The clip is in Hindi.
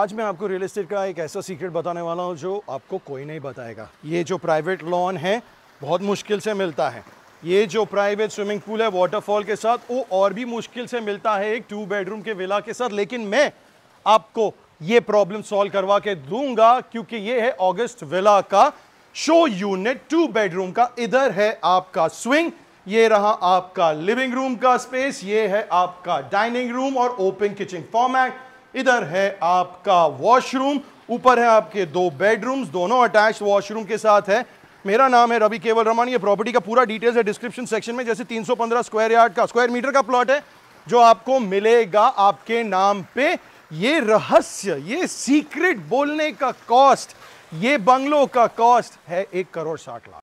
आज मैं आपको रियल एस्टेट का एक ऐसा सीक्रेट बताने वाला हूँ जो आपको कोई नहीं बताएगा ये जो प्राइवेट लॉन है बहुत मुश्किल से मिलता है ये जो प्राइवेट स्विमिंग पूल है वाटरफॉल के साथ वो और भी मुश्किल से मिलता है एक टू बेडरूम के विला के साथ लेकिन मैं आपको ये प्रॉब्लम सॉल्व करवा के दूंगा क्योंकि ये है ऑगस्ट विला का शो यूनिट टू बेडरूम का इधर है आपका स्विंग ये रहा आपका लिविंग रूम का स्पेस ये है आपका डाइनिंग रूम और ओपन किचन फॉर्मैट इधर है आपका वॉशरूम ऊपर है आपके दो बेडरूम्स दोनों अटैच वॉशरूम के साथ है मेरा नाम है रवि केवल रमन ये प्रॉपर्टी का पूरा डिटेल्स है डिस्क्रिप्शन सेक्शन में जैसे 315 स्क्वायर यार्ड का स्क्वायर मीटर का प्लॉट है जो आपको मिलेगा आपके नाम पे ये रहस्य ये सीक्रेट बोलने का कॉस्ट ये बंगलों का कॉस्ट है एक करोड़ साठ लाख